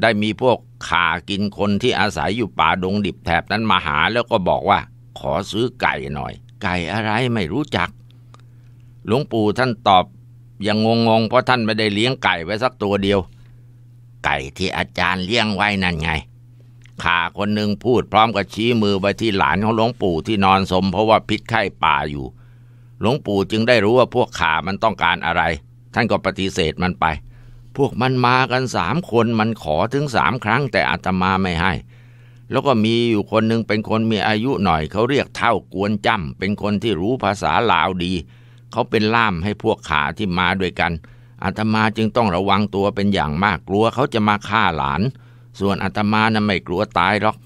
ได้มีพวกข่ากินคนที่อาศัยอยู่ป่าดงดิบแถบนั้นมาหาแล้วก็บอกว่า ขอซื้อไก่หน่อย ไก่อะไรไม่รู้จัก หลวงปู่ท่านตอบยังงงๆเพราะท่านไม่ได้เลี้ยงไก่ไว้สักตัวเดียว ไก่ที่อาจารย์เลี้ยงไว้นั่นไงข่าคนหนึ่งพูดพร้อมกับชี้มือไปที่หลานของหลวงปู่ที่นอนสม เพราะว่าพิษไข้ป่าอยู่ หลวงปู่จึงได้รู้ว่าพวกข่ามันต้องการอะไร ท่านก็ปฏิเสธมันไป พวกมันมากันสามคนมันขอถึงสามครั้ง แต่อาตมาไม่ให้ แล้วก็มีอยู่คนหนึ่งเป็นคนมีอายุหน่อยเขาเรียกเท่ากวนจ้ำเป็นคนที่รู้ภาษาลาวดีเขาเป็นล่ามให้พวกขาที่มาด้วยกันอาตมาจึงต้องระวังตัวเป็นอย่างมากกลัวเขาจะมาฆ่าหลาน ส่วนอาตมานะ่ะไม่กลัวตายหรอก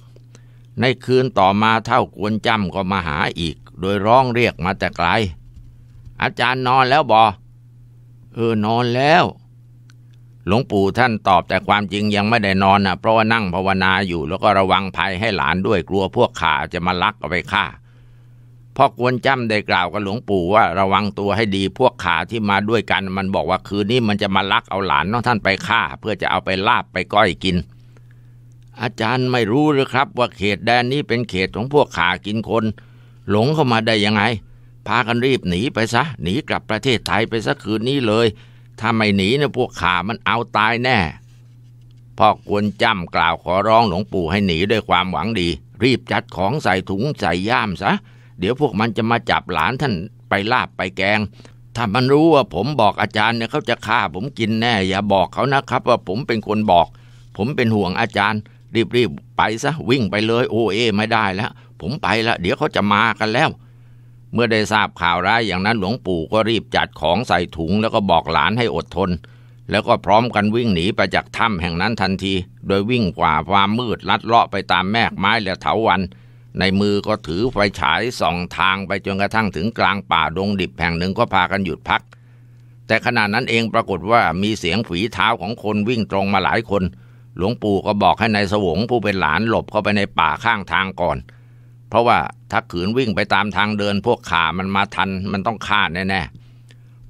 ในคืนต่อมาเท่ากวนจำก็มาหาอีก โดยร้องเรียกมาแต่ไกล อาจารย์นอนแล้วบอเออนอนแล้ว หลวงปู่ท่านตอบแต่ความจริงยังไม่ได้นอนนะ่ะเพราะว่านั่งภาวนาอยู่แล้วก็ระวังภัยให้หลานด้วยกลัวพวกขาจะมาลักเอาไปฆ่าพ่อกวนจ้ำได้กล่าวกับหลวงปู่ว่าระวังตัวให้ดีพวกขาที่มาด้วยกัน มันบอกว่าคืนนี้มันจะมาลักเอาหลานน้องท่านไปฆ่า เพื่อจะเอาไปลาบไปก้อยกิน อาจารย์ไม่รู้หรือครับ ว่าเขตแดนนี้เป็นเขตของพวกขากินคน หลงเข้ามาได้ยังไงพากันรีบหนีไปซะหนีกลับประเทศไทยไปซะคืนนี้เลยถ้าไม่หนีเนี่ยพวกขามันเอาตายแน่พ่อควรจำกล่าวขอร้องหลวงปู่ให้หนีด้วยความหวังดี รีบจัดของใส่ถุงใส่ย่ามซะเดี๋ยวพวกมันจะมาจับหลานท่าน ไปลาบไปแกง ถ้ามันรู้ว่าผมบอกอาจารย์เนี่ยเขาจะฆ่าผมกินแน่ อย่าบอกเขานะครับว่าผมเป็นคนบอก ผมเป็นห่วงอาจารย์ รีบๆไปซะวิ่งไปเลยโอเอไม่ได้แล้วผมไปละเดี๋ยวเขาจะมากันแล้ว เมื่อได้ทราบข่าวร้ายอย่างนั้นหลวงปู่ก็รีบจัดของใส่ถุงแล้วก็บอกหลานให้อดทน แล้วก็พร้อมกันวิ่งหนีไปจากถ้ำแห่งนั้นทันที โดยวิ่งกว่าความมืดลัดเลาะไปตามแมกไม้และเถาวัล์ในมือก็ถือไฟฉายส่องทางไปจนกระทั่งถึงกลางป่าดงดิบแห่งหนึ่งก็พากันหยุดพัก แต่ขณะนั้นเองปรากฏว่ามีเสียงฝีเท้าของคนวิ่งตรงมาหลายคน หลวงปู่ก็บอกให้ในายสวง ผู้เป็นหลานหลบเข้าไปในป่าข้างทางก่อน เพราะว่าถ้าขืนวิ่งไปตามทางเดิน พวกขามันมาทันมันต้องฆ่าแน่แน่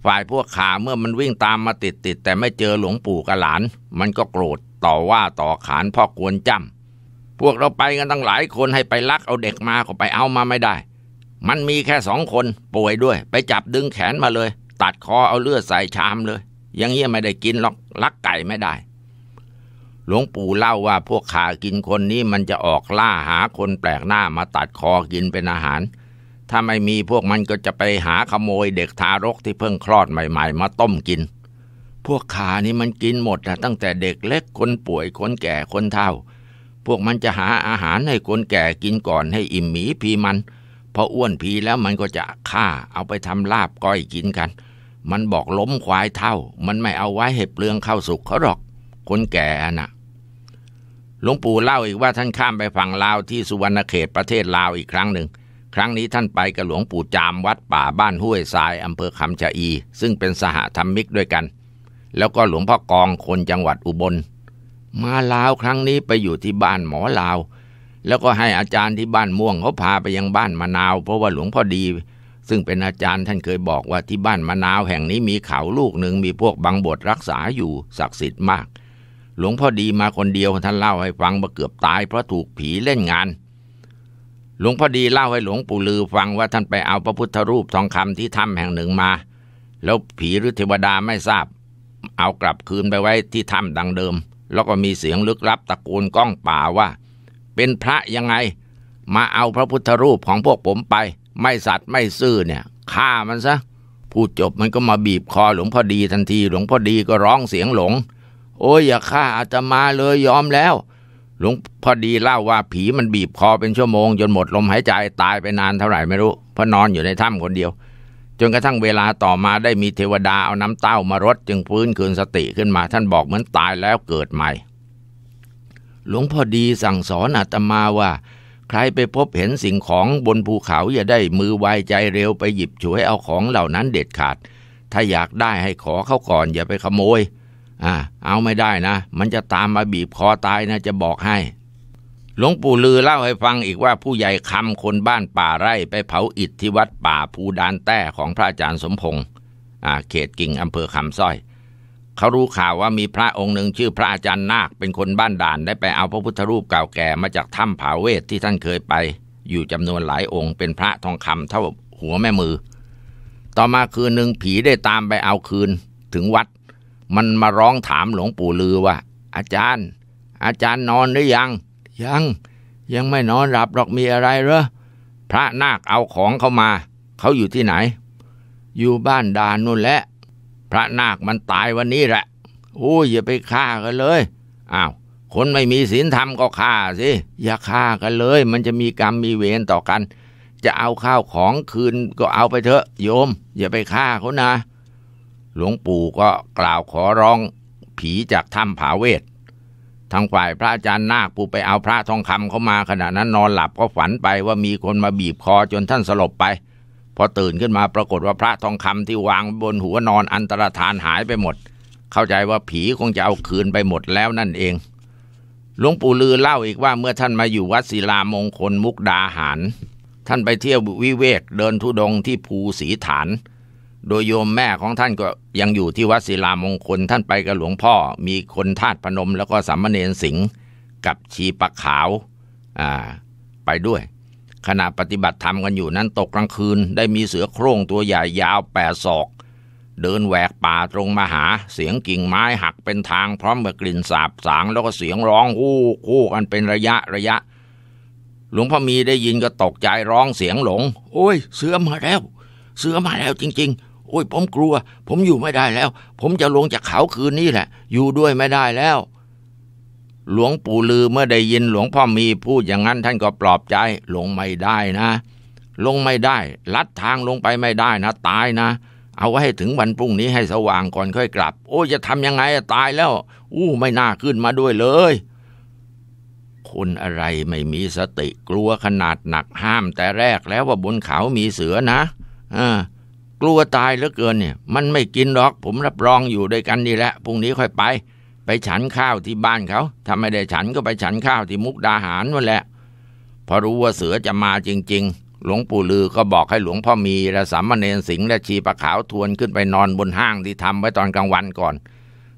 ฝ่ายพวกขาเมื่อมันวิ่งตามมาติดติดแต่ไม่เจอหลวงปู่กับหลาน มันก็โกรธต่อว่าต่อขานพ่อกวนจ้ำพวกเราไปกันตั้งหลายคนให้ไปลักเอาเด็กมาก็ไปเอามาไม่ได้ มันมีแค่สองคนป่วยด้วย ไปจับดึงแขนมาเลย ตัดคอเอาเลือดใส่ชามเลย ยังเงี้ยไม่ได้กินหรอกลักไก่ไม่ได้ หลวงปู่เล่าว่าพวกขากินคนนี้มันจะออกล่าหาคนแปลกหน้ามาตัดคอกินเป็นอาหาร ถ้าไม่มีพวกมันก็จะไปหาขโมยเด็กทารกที่เพิ่งคลอดใหม่ๆ มาต้มกิน พวกขานี่มันกินหมดนะตั้งแต่เด็กเล็กคนป่วยคนแก่คนเฒ่าพวกมันจะหาอาหารให้คนแก่กินก่อนให้อิ่มหมีพีมันพออ้วนพีแล้วมันก็จะฆ่าเอาไปทำลาบก้อยกินกัน มันบอกล้มควายเท่า มันไม่เอาไว้เห็บเรืองข้าวสุกเขาหรอกคนแก่น่ะหลวงปู่เล่าอีกว่าท่านข้ามไปฝั่งลาวที่สุวรรณเขตประเทศลาวอีกครั้งหนึ่ง ครั้งนี้ท่านไปกับหลวงปู่จามวัดป่าบ้านห้วยทรายอำเภอคำชะอี ซึ่งเป็นสหธรรมิกด้วยกัน แล้วก็หลวงพ่อกองคนจังหวัดอุบลมาลาวครั้งนี้ไปอยู่ที่บ้านหมอลาว แล้วก็ให้อาจารย์ที่บ้านม่วงเขาพาไปยังบ้านมะนาว เพราะว่าหลวงพ่อดี ซึ่งเป็นอาจารย์ท่านเคยบอกว่าที่บ้านมะนาวแห่งนี้มีเขาลูกหนึ่งมีพวกบางบทรักษาอยู่ศักดิ์สิทธิ์มาก หลวงพ่อดีมาคนเดียวท่านเล่าให้ฟังมาเกือบตายเพราะถูกผีเล่นงาน หลวงพ่อดีเล่าให้หลวงปู่ลือฟังว่าท่านไปเอาพระพุทธรูปทองคำที่ถ้าแห่งหนึ่งมาแล้วผีหรือเทวดาไม่ทราบ เอากลับคืนไปไว้ที่ถ้าดังเดิมแล้วก็มีเสียงลึกลับ ตะโกนก้องป่าว่า เป็นพระยังไงมาเอาพระพุทธรูปของพวกผมไปไม่สัตว์ไม่ซื่อเนี่ยฆ่ามันซะพูดจบมันก็มาบีบคอหลวงพ่อดีทันทีหลวงพ่อดีก็ร้องเสียงหลง โอ้ยอย่าฆ่าอาตมาเลยยอมแล้ว หลวงพ่อดีเล่าว่าผีมันบีบคอเป็นชั่วโมงจนหมดลมหายใจตายไปนานเท่าไหร่ไม่รู้ เพราะนอนอยู่ในถ้ำคนเดียวนกระทั่งเวลาต่อมาได้มีเทวดาเอาน้ำเต้ามารดจึงฟื้นคืนสติขึ้นมาท่านบอกเหมือนตายแล้วเกิดใหม่ หลวงพ่อดีสั่งสอนอาตมาว่า ใครไปพบเห็นสิ่งของบนภูเขาอย่าได้มือไวใจเร็วไปหยิบฉวยเอาของเหล่านั้นเด็ดขาด ถ้าอยากได้ให้ขอเขาก่อน อย่าไปขโมยอ่าเอาไม่ได้นะ มันจะตามมาบีบคอตายนะจะบอกให้หลวงปู่ลือเล่าให้ฟังอีกว่าผู้ใหญ่คำคนบ้านป่าไร่ไปเผาอิฐที่วัดป่าภูดานแต้ของพระอาจารย์สมพงศ์เขตกิ่งอำเภอคำสร้อย เขารู้ข่าวว่ามีพระองค์หนึ่งชื่อพระอาจารย์นาคเป็นคนบ้านด่าน ได้ไปเอาพระพุทธรูปเก่าแก่มาจากถ้ำผาเวทที่ท่านเคยไป อยู่จำนวนหลายองค์เป็นพระทองคำเท่าหัวแม่มือ ต่อมาคืนหนึ่งผีได้ตามไปเอาคืน ถึงวัด มันมาร้องถามหลวงปู่ลือว่า อาจารย์ อาจารย์นอนหรือยังยังยังไม่นอนหลับหรอกมีอะไรเหรอพระนาคเอาของเขามา เขาอยู่ที่ไหน อยู่บ้านดานนู่นแหละพระนาคมันตายวันนี้แหละโอ้ยอย่าไปฆ่ากันเลยอ้าวคนไม่มีศีลธรรมก็ฆ่าสิอย่าฆ่ากันเลย มันจะมีกรรมมีเวรต่อกัน จะเอาข้าวของคืนก็เอาไปเถอะ โยม อย่าไปฆ่าเขานะหลวงปู่ก็กล่าวขอร้องผีจากถ้ำผาเวททางฝ่ายพระอาจารย์นาคผู้ไปเอาพระทองคำเข้ามาขณะนั้นนอนหลับก็ฝันไปว่ามีคนมาบีบคอจนท่านสลบไป พอตื่นขึ้นมาปรากฏว่าพระทองคำที่วางบนหัวนอนอันตรธานหายไปหมด เข้าใจว่าผีคงจะเอาคืนไปหมดแล้วนั่นเองหลวงปู่ลือเล่าอีกว่า เมื่อท่านมาอยู่วัดศิลามงคลมุกดาหาร ท่านไปเที่ยววิเวกเดินทุดงที่ภูสีฐานโดยโยมแม่ของท่านก็ยังอยู่ที่วัดศิลามงคลท่านไปกับหลวงพ่อ มีคนทาตพนมแล้วก็สามเณรสิงห์กับชีปักขาว อ่า ไปด้วย ขณะปฏิบัติธรรมกันอยู่นั้นตกกลางคืนได้มีเสือโคร่งตัว ใหญ่ยาวแปดศอก เดินแหวกป่าตรงมาหาเสียงกิ่งไม้หักเป็นทางพร้อมกับกลิ่นสาบสางแล้วก็เสียงร้องคู่คู่กันเป็นระยะระยะหลวงพ่อมีได้ยินก็ตกใจร้องเสียงหลง โอ้ย เสือมาแล้ว เสือมาแล้วจริง ๆโอ้ยผมกลัว ผมอยู่ไม่ได้แล้ว ผมจะลงจากเขาคืนนี้แหละ อยู่ด้วยไม่ได้แล้ว หลวงปู่ลือเมื่อได้ยินหลวงพ่อมีพูดอย่างนั้น ท่านก็ปลอบใจ ลงไม่ได้นะ ลงไม่ได้ ลัดทางลงไปไม่ได้ นะตายนะเอาไว้ให้ถึงวันพรุ่งนี้ให้สว่างก่อนค่อยกลับโอ้จะทำยังไงตายแล้วอู้ไม่น่าขึ้นมาด้วยเลยคนอะไรไม่มีสติ กลัวขนาดหนักห้าม แต่แรกแล้วว่าบนเขามีเสือนะอ่ากลัวตายเหลือเกินเนี่ย มันไม่กินหรอกผมรับรองอยู่ด้วยกันนี่แหละ พรุ่งนี้ค่อยไป ไปฉันข้าวที่บ้านเขา ถ้าไม่ได้ฉันก็ไปฉันข้าวที่มุกดาหารนั่นแหละพอรู้ว่าเสือจะมาจริงๆ หลวงปู่ลือก็บอกให้หลวงพ่อมีและสามเณรสิงห์และชีปะขาวทวนขึ้นไปนอนบนห้างที่ทำไว้ตอนกลางวันก่อน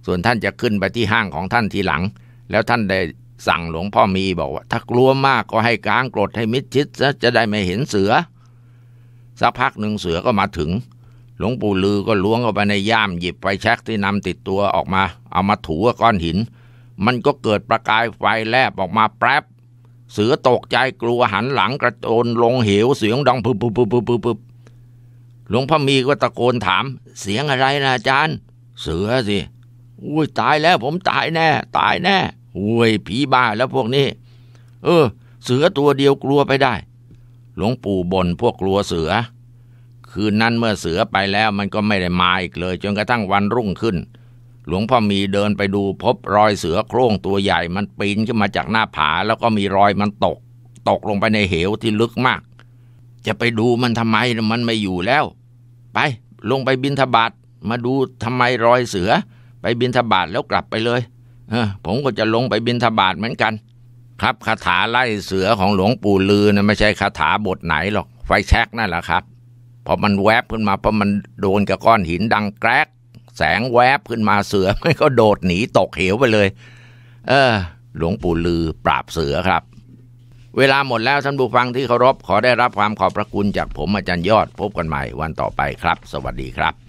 ส่วนท่านจะขึ้นไปที่ห้างของท่านทีหลัง แล้วท่านได้สั่งหลวงพ่อมีบอกว่า ถ้ากลัวมากก็ให้กางกรดให้มิดชิดซะจะได้ไม่เห็นเสือสักพักหนึ่งเสือก็มาถึง หลวงปู่ลือก็ล้วงเข้าไปในย่ามหยิบไฟแช็กที่นำติดตัวออกมา เอามาถูก้อนหินมันก็เกิดประกายไฟแลบออกมาแป๊บเสือตกใจกลัวหันหลังกระโจนลงเหวเสียงดังปึบปึบพึบปึบบหลวงพ่อมีก็ตะโกนถาม เสียงอะไรนะอาจารย์ เสือสิอุ้ยตายแล้ว ผมตายแน่ตายแน่อุ้ยผีบ้าแล้วพวกนี้ เออ เสือตัวเดียวกลัวไปได้หลวงปู่บ่นพวกกลัวเสือ คืนนั้นเมื่อเสือไปแล้วมันก็ไม่ได้มาอีกเลยจนกระทั่งวันรุ่งขึ้น หลวงพ่อมีเดินไปดูพบรอยเสือโคร่งตัวใหญ่มันปีนขึ้นมาจากหน้าผาแล้วก็มีรอยมันตก ตกลงไปในเหวที่ลึกมาก จะไปดูมันทำไม มันไม่อยู่แล้ว ไปลงไปบินทบาทมาดูทำไมรอยเสือ ไปบินทบาทแล้วกลับไปเลย เออผมก็จะลงไปบินทบาทเหมือนกันครับคาถาไล่เสือของหลวงปู่ลือนะไม่ใช่คาถาบทไหนหรอกไฟแช็กนั่นแหละครับพอมันแวบขึ้นมาพอมันโดนกับก้อนหินดังแกรกแสงแวบขึ้นมาเสือมันก็โดดหนีตกเหวไปเลย เออ หลวงปู่ลือปราบเสือครับ เวลาหมดแล้วท่านผู้ฟังที่เคารพขอได้รับความขอบพระคุณจากผมอาจารย์ยอดพบกันใหม่ วันต่อไปครับ สวัสดีครับ